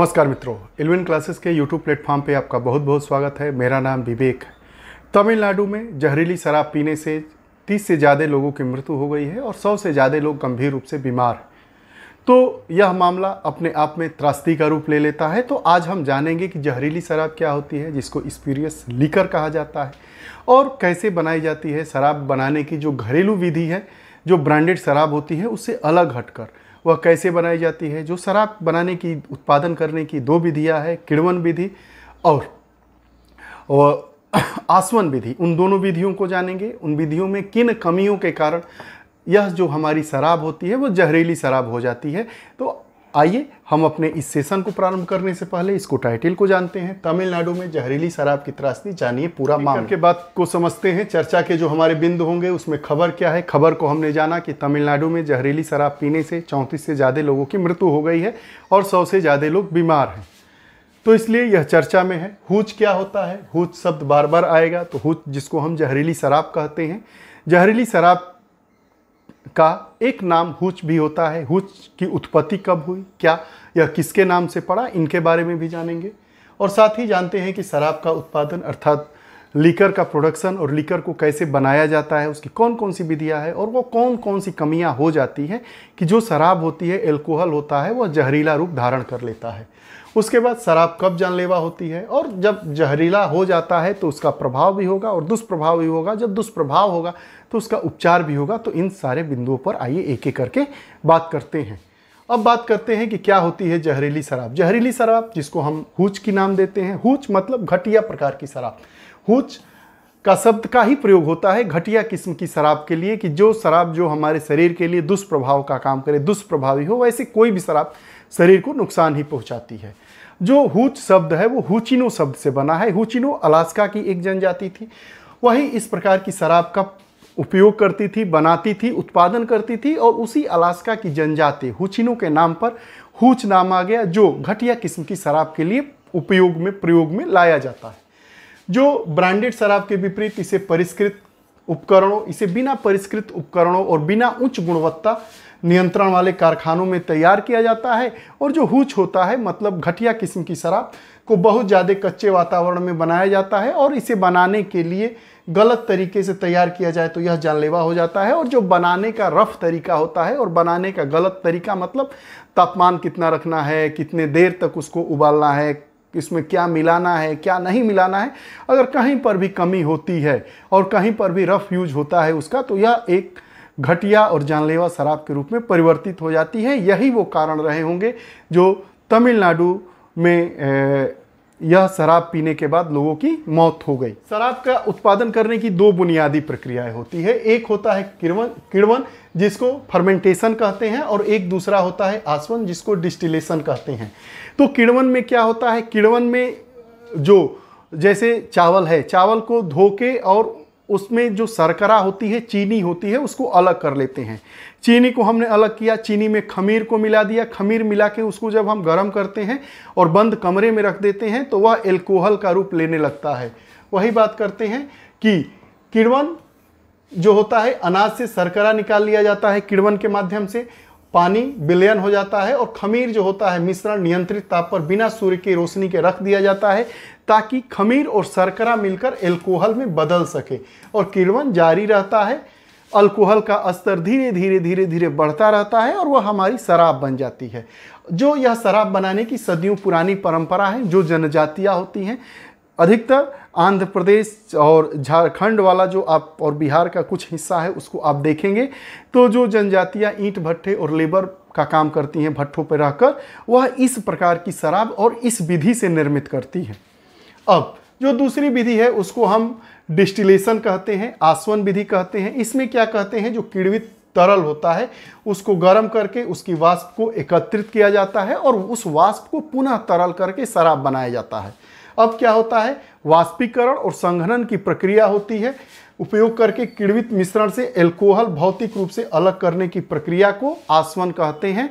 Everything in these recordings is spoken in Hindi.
नमस्कार मित्रों इलेवन क्लासेस के यूट्यूब प्लेटफॉर्म पे आपका बहुत बहुत स्वागत है मेरा नाम विवेक है तमिलनाडु में जहरीली शराब पीने से 30 से ज़्यादा लोगों की मृत्यु हो गई है और 100 से ज़्यादा लोग गंभीर रूप से बीमार हैं तो यह मामला अपने आप में त्रासदी का रूप ले लेता है तो आज हम जानेंगे कि जहरीली शराब क्या होती है जिसको स्पीरियस लीकर कहा जाता है और कैसे बनाई जाती है शराब बनाने की जो घरेलू विधि है जो ब्रांडेड शराब होती है उससे अलग हटकर वह कैसे बनाई जाती है जो शराब बनाने की उत्पादन करने की दो विधियाँ हैं किड़वन विधि और, और आसवन विधि उन दोनों विधियों को जानेंगे उन विधियों में किन कमियों के कारण यह जो हमारी शराब होती है वो जहरीली शराब हो जाती है तो आइए हम अपने इस सेशन को प्रारंभ करने से पहले इसको टाइटल को जानते हैं तमिलनाडु में जहरीली शराब की त्रासदी जानिए पूरा मामला के बाद को समझते हैं चर्चा के जो हमारे बिंदु होंगे उसमें खबर क्या है खबर को हमने जाना कि तमिलनाडु में जहरीली शराब पीने से चौंतीस से ज़्यादा लोगों की मृत्यु हो गई है और सौ से ज़्यादा लोग बीमार हैं तो इसलिए यह चर्चा में है हुच क्या होता है हुच शब्द बार बार आएगा तो हुच जिसको हम जहरीली शराब कहते हैं जहरीली शराब का एक नाम हुच भी होता है हुच की उत्पत्ति कब हुई क्या यह किसके नाम से पड़ा इनके बारे में भी जानेंगे और साथ ही जानते हैं कि शराब का उत्पादन अर्थात लीकर का प्रोडक्शन और लीकर को कैसे बनाया जाता है उसकी कौन कौन सी विधियाँ है और वो कौन कौन सी कमियाँ हो जाती हैं कि जो शराब होती है एल्कोहल होता है वह जहरीला रूप धारण कर लेता है उसके बाद शराब कब जानलेवा होती है और जब जहरीला हो जाता है तो उसका प्रभाव भी होगा और दुष्प्रभाव भी होगा जब दुष्प्रभाव होगा तो उसका उपचार भी होगा तो इन सारे बिंदुओं पर आइए एक एक करके बात करते हैं अब बात करते हैं कि क्या होती है जहरीली शराब जहरीली शराब जिसको हम हुच की नाम देते हैं हुच मतलब घटिया प्रकार की शराब हुच का शब्द का ही प्रयोग होता है घटिया किस्म की शराब के लिए कि जो शराब जो हमारे शरीर के लिए दुष्प्रभाव का काम करे दुष्प्रभावी हो वैसे कोई भी शराब शरीर को नुकसान ही पहुंचाती है जो हुच शब्द है वो हुचिनो शब्द से बना है हुचिनो अलास्का की एक जनजाति थी वही इस प्रकार की शराब का उपयोग करती थी बनाती थी उत्पादन करती थी और उसी अलास्का की जनजाति हुचिनो के नाम पर हुच नाम आ गया जो घटिया किस्म की शराब के लिए उपयोग में प्रयोग में लाया जाता है जो ब्रांडेड शराब के विपरीत इसे परिष्कृत उपकरणों इसे बिना परिष्कृत उपकरणों और बिना उच्च गुणवत्ता नियंत्रण वाले कारखानों में तैयार किया जाता है और जो हुच होता है मतलब घटिया किस्म की शराब को बहुत ज़्यादा कच्चे वातावरण में बनाया जाता है और इसे बनाने के लिए गलत तरीके से तैयार किया जाए तो यह जानलेवा हो जाता है और जो बनाने का रफ तरीका होता है और बनाने का गलत तरीका मतलब तापमान कितना रखना है कितने देर तक उसको उबालना है इसमें क्या मिलाना है क्या नहीं मिलाना है अगर कहीं पर भी कमी होती है और कहीं पर भी रफ यूज होता है उसका तो यह एक घटिया और जानलेवा शराब के रूप में परिवर्तित हो जाती है यही वो कारण रहे होंगे जो तमिलनाडु में यह शराब पीने के बाद लोगों की मौत हो गई शराब का उत्पादन करने की दो बुनियादी प्रक्रियाएं होती है एक होता है किड़वन किड़वन जिसको फर्मेंटेशन कहते हैं और एक दूसरा होता है आसवन जिसको डिस्टिलेशन कहते हैं तो किड़वन में क्या होता है किड़वन में जो जैसे चावल है चावल को धो के और उसमें जो सरकरा होती है चीनी होती है उसको अलग कर लेते हैं चीनी को हमने अलग किया चीनी में खमीर को मिला दिया खमीर मिला के उसको जब हम गर्म करते हैं और बंद कमरे में रख देते हैं तो वह एल्कोहल का रूप लेने लगता है वही बात करते हैं कि किड़वन जो होता है अनाज से सरकरा निकाल लिया जाता है किड़वन के माध्यम से पानी विलयन हो जाता है और खमीर जो होता है मिश्रण नियंत्रित ताप पर बिना सूर्य की रोशनी के रख दिया जाता है ताकि खमीर और सरकरा मिलकर एल्कोहल में बदल सके और किरवन जारी रहता है अल्कोहल का स्तर धीरे धीरे धीरे धीरे बढ़ता रहता है और वह हमारी शराब बन जाती है जो यह शराब बनाने की सदियों पुरानी परंपरा है जो जनजातियाँ होती हैं अधिकतर आंध्र प्रदेश और झारखंड वाला जो आप और बिहार का कुछ हिस्सा है उसको आप देखेंगे तो जो जनजातियाँ ईंट भट्ठे और लेबर का काम करती हैं भट्ठों पर रहकर वह इस प्रकार की शराब और इस विधि से निर्मित करती हैं अब जो दूसरी विधि है उसको हम डिस्टिलेशन कहते हैं आसवन विधि कहते हैं इसमें क्या कहते हैं जो किड़वित तरल होता है उसको गर्म करके उसकी वाष्प को एकत्रित किया जाता है और उस वाष्प को पुनः तरल करके शराब बनाया जाता है अब क्या होता है वाष्पीकरण और संघनन की प्रक्रिया होती है उपयोग करके किड़वित मिश्रण से एल्कोहल भौतिक रूप से अलग करने की प्रक्रिया को आसवन कहते हैं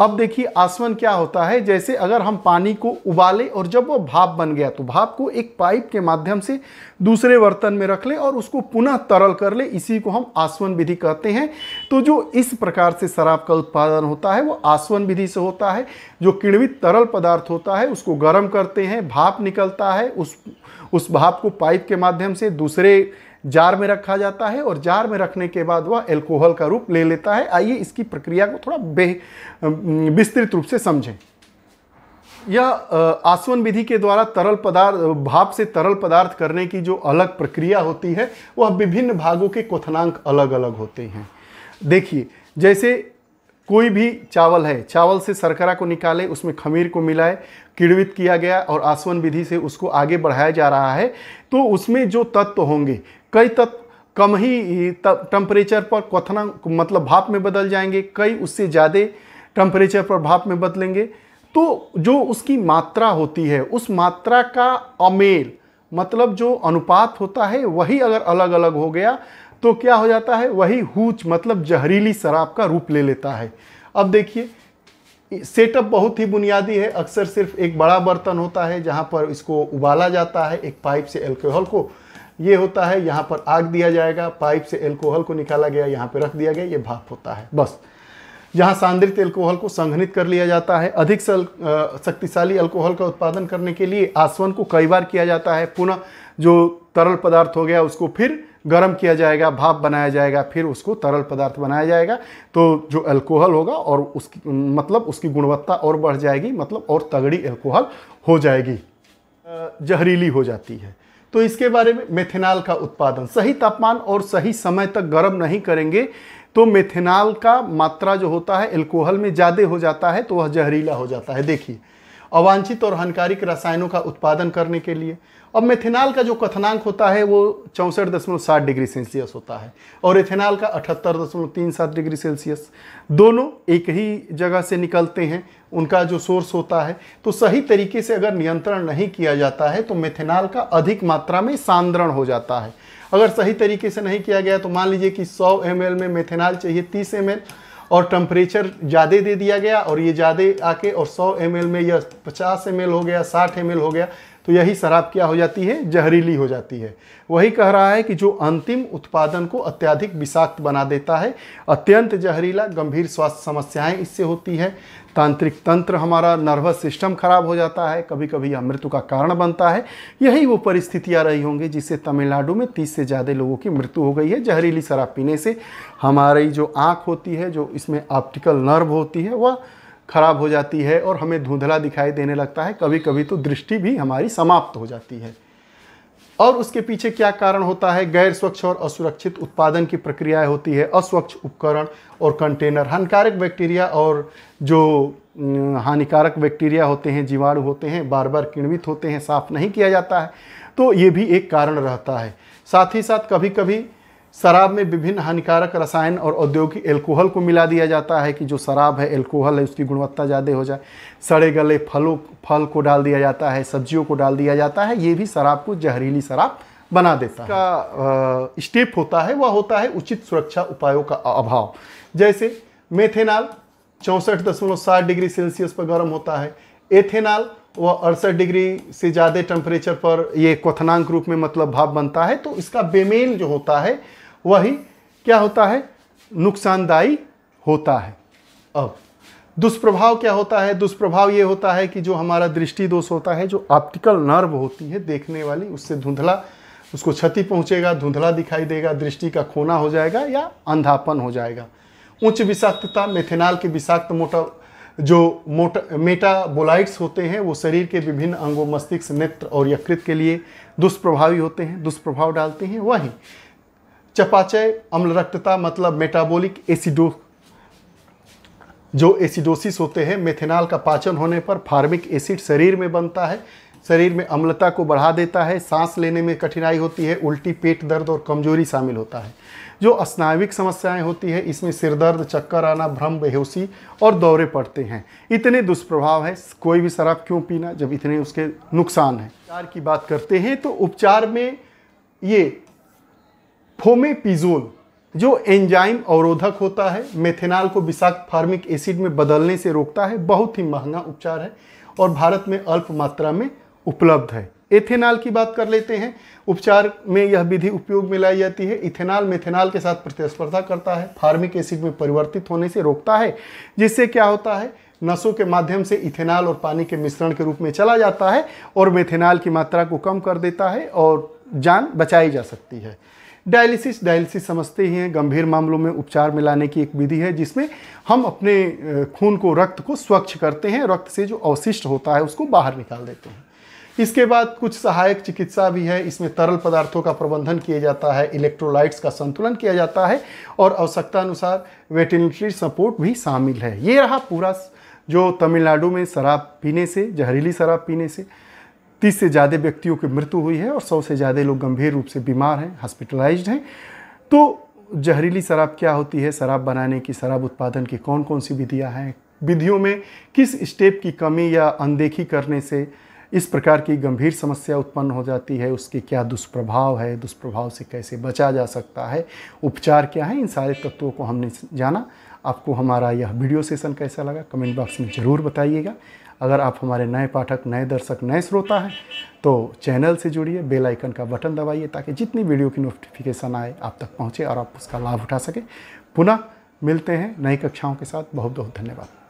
अब देखिए आसवन क्या होता है जैसे अगर हम पानी को उबाले और जब वो भाप बन गया तो भाप को एक पाइप के माध्यम से दूसरे बर्तन में रख ले और उसको पुनः तरल कर ले इसी को हम आसवन विधि कहते हैं तो जो इस प्रकार से शराब का उत्पादन होता है वो आसवन विधि से होता है जो किण्वित तरल पदार्थ होता है उसको गर्म करते हैं भाप निकलता है उस उस भाप को पाइप के माध्यम से दूसरे जार में रखा जाता है और जार में रखने के बाद वह एल्कोहल का रूप ले लेता है आइए इसकी प्रक्रिया को थोड़ा बे विस्तृत रूप से समझें यह आसवन विधि के द्वारा तरल पदार्थ भाप से तरल पदार्थ करने की जो अलग प्रक्रिया होती है वह विभिन्न भागों के क्वथनांक अलग अलग होते हैं देखिए जैसे कोई भी चावल है चावल से सरकरा को निकाले उसमें खमीर को मिलाए किड़वित किया गया और आसवन विधि से उसको आगे बढ़ाया जा रहा है तो उसमें जो तत्व होंगे कई तत्व कम ही टेम्परेचर पर क्वथना मतलब भाप में बदल जाएंगे कई उससे ज़्यादा टेम्परेचर पर भाप में बदलेंगे तो जो उसकी मात्रा होती है उस मात्रा का अमेल मतलब जो अनुपात होता है वही अगर अलग अलग हो गया तो क्या हो जाता है वही हूच मतलब जहरीली शराब का रूप ले लेता है अब देखिए सेटअप बहुत ही बुनियादी है अक्सर सिर्फ एक बड़ा बर्तन होता है जहाँ पर इसको उबाला जाता है एक पाइप से एल्कोहल को ये होता है यहाँ पर आग दिया जाएगा पाइप से एल्कोहल को निकाला गया यहाँ पर रख दिया गया ये भाप होता है बस यहाँ सांद्रित एल्कोहल को संघनित कर लिया जाता है अधिक शक्तिशाली अल्कोहल का उत्पादन करने के लिए आसवन को कई बार किया जाता है पुनः जो तरल पदार्थ हो गया उसको फिर गर्म किया जाएगा भाप बनाया जाएगा फिर उसको तरल पदार्थ बनाया जाएगा तो जो अल्कोहल होगा और उसकी मतलब उसकी गुणवत्ता और बढ़ जाएगी मतलब और तगड़ी एल्कोहल हो जाएगी जहरीली हो जाती है तो इसके बारे में मेथेनॉल का उत्पादन सही तापमान और सही समय तक गर्म नहीं करेंगे तो मेथेनॉल का मात्रा जो होता है एल्कोहल में ज़्यादा हो जाता है तो वह जहरीला हो जाता है देखिए अवांछित और हानिकारिक रसायनों का उत्पादन करने के लिए अब मेथेनॉल का जो कथनांक होता है वो चौंसठ दशमलव सात डिग्री सेल्सियस होता है और इथेनॉल का अठहत्तर दशमलव तीन सात डिग्री सेल्सियस दोनों एक ही जगह से निकलते हैं उनका जो सोर्स होता है तो सही तरीके से अगर नियंत्रण नहीं किया जाता है तो मेथेनॉल का अधिक मात्रा में सांद्रण हो जाता है अगर सही तरीके से नहीं किया गया तो मान लीजिए कि 100 एम में मेथेनॉल चाहिए 30 एम और टेम्परेचर ज़्यादा दे दिया गया और ये ज़्यादा आके और 100 एम में यह 50 एम हो गया 60 एम हो गया तो यही शराब क्या हो जाती है जहरीली हो जाती है वही कह रहा है कि जो अंतिम उत्पादन को अत्यधिक विषाक्त बना देता है अत्यंत जहरीला गंभीर स्वास्थ्य समस्याएं इससे होती है तांत्रिक तंत्र हमारा नर्वस सिस्टम खराब हो जाता है कभी कभी यह मृत्यु का कारण बनता है यही वो परिस्थितियाँ रही होंगी जिससे तमिलनाडु में तीस से ज़्यादा लोगों की मृत्यु हो गई है जहरीली शराब पीने से हमारी जो आँख होती है जो इसमें ऑप्टिकल नर्व होती है वह खराब हो जाती है और हमें धुंधला दिखाई देने लगता है कभी कभी तो दृष्टि भी हमारी समाप्त हो जाती है और उसके पीछे क्या कारण होता है गैर स्वच्छ और असुरक्षित उत्पादन की प्रक्रियाएं होती है अस्वच्छ उपकरण और कंटेनर हानिकारक बैक्टीरिया और जो हानिकारक बैक्टीरिया होते हैं जीवाणु होते हैं बार बार किण्वित होते हैं साफ नहीं किया जाता है तो ये भी एक कारण रहता है साथ ही साथ कभी कभी शराब में विभिन्न हानिकारक रसायन और औद्योगिक एल्कोहल को मिला दिया जाता है कि जो शराब है एल्कोहल है उसकी गुणवत्ता ज़्यादा हो जाए सड़े गले फलों फल को डाल दिया जाता है सब्जियों को डाल दिया जाता है ये भी शराब को जहरीली शराब बना देता है। स्टेप होता है वह होता है उचित सुरक्षा उपायों का अभाव जैसे मेथेनॉल चौंसठ दशमलव सात डिग्री सेल्सियस पर गर्म होता है एथेनाल वह अड़सठ डिग्री से ज़्यादा टेम्परेचर पर ये क्वथनांक रूप में मतलब भाप बनता है तो इसका बेमेल जो होता है वही क्या होता है नुकसानदायी होता है अब दुष्प्रभाव क्या होता है दुष्प्रभाव ये होता है कि जो हमारा दृष्टि दोष होता है जो ऑप्टिकल नर्व होती है देखने वाली उससे धुंधला उसको क्षति पहुंचेगा धुंधला दिखाई देगा दृष्टि का खोना हो जाएगा या अंधापन हो जाएगा उच्च विषाक्तता मेथेनॉल के विषाक्त मोटा जो मोटा मेटाबोलाइट्स होते हैं वो शरीर के विभिन्न अंगों मस्तिष्क नेत्र और यकृत के लिए दुष्प्रभावी होते हैं दुष्प्रभाव डालते हैं वही चपाचय अम्ल रक्तता मतलब मेटाबॉलिक एसिडो जो एसिडोसिस होते हैं मेथेनॉल का पाचन होने पर फार्मिक एसिड शरीर में बनता है शरीर में अम्लता को बढ़ा देता है सांस लेने में कठिनाई होती है उल्टी पेट दर्द और कमजोरी शामिल होता है जो स्नाविक समस्याएं होती है इसमें सिर दर्द चक्कर आना भ्रम बेहोशी और दौरे पड़ते हैं इतने दुष्प्रभाव है कोई भी शराब क्यों पीना जब इतने उसके नुकसान हैं उपचार की बात करते हैं तो उपचार में ये होमेपिजोल जो एंजाइम अवरोधक होता है मेथेनॉल को विषाक्त फार्मिक एसिड में बदलने से रोकता है बहुत ही महंगा उपचार है और भारत में अल्प मात्रा में उपलब्ध है एथेनॉल की बात कर लेते हैं उपचार में यह विधि उपयोग में लाई जाती है इथेनॉल मेथेनॉल के साथ प्रतिस्पर्धा करता है फार्मिक एसिड में परिवर्तित होने से रोकता है जिससे क्या होता है नसों के माध्यम से इथेनॉल और पानी के मिश्रण के रूप में चला जाता है और मेथेनॉल की मात्रा को कम कर देता है और जान बचाई जा सकती है डायलिसिस डायलिसिस समझते ही हैं गंभीर मामलों में उपचार में लाने की एक विधि है जिसमें हम अपने खून को रक्त को स्वच्छ करते हैं रक्त से जो अवशिष्ट होता है उसको बाहर निकाल देते हैं इसके बाद कुछ सहायक चिकित्सा भी है इसमें तरल पदार्थों का प्रबंधन किया जाता है इलेक्ट्रोलाइट्स का संतुलन किया जाता है और आवश्यकता अनुसार वेटिनरी सपोर्ट भी शामिल है ये रहा पूरा जो तमिलनाडु में शराब पीने से जहरीली शराब पीने से तीस से ज़्यादा व्यक्तियों की मृत्यु हुई है और सौ से ज़्यादा लोग गंभीर रूप से बीमार हैं हॉस्पिटलाइज्ड हैं तो जहरीली शराब क्या होती है शराब बनाने की शराब उत्पादन की कौन कौन सी विधियाँ हैं विधियों में किस स्टेप की कमी या अनदेखी करने से इस प्रकार की गंभीर समस्या उत्पन्न हो जाती है उसके क्या दुष्प्रभाव है दुष्प्रभाव से कैसे बचा जा सकता है उपचार क्या है इन सारे तत्वों को हमने जाना आपको हमारा यह वीडियो सेशन कैसा लगा कमेंट बॉक्स में ज़रूर बताइएगा अगर आप हमारे नए पाठक नए दर्शक नए श्रोता हैं तो चैनल से जुड़िए बेल आइकन का बटन दबाइए ताकि जितनी वीडियो की नोटिफिकेशन आए आप तक पहुँचे और आप उसका लाभ उठा सकें पुनः मिलते हैं नई कक्षाओं के साथ बहुत बहुत धन्यवाद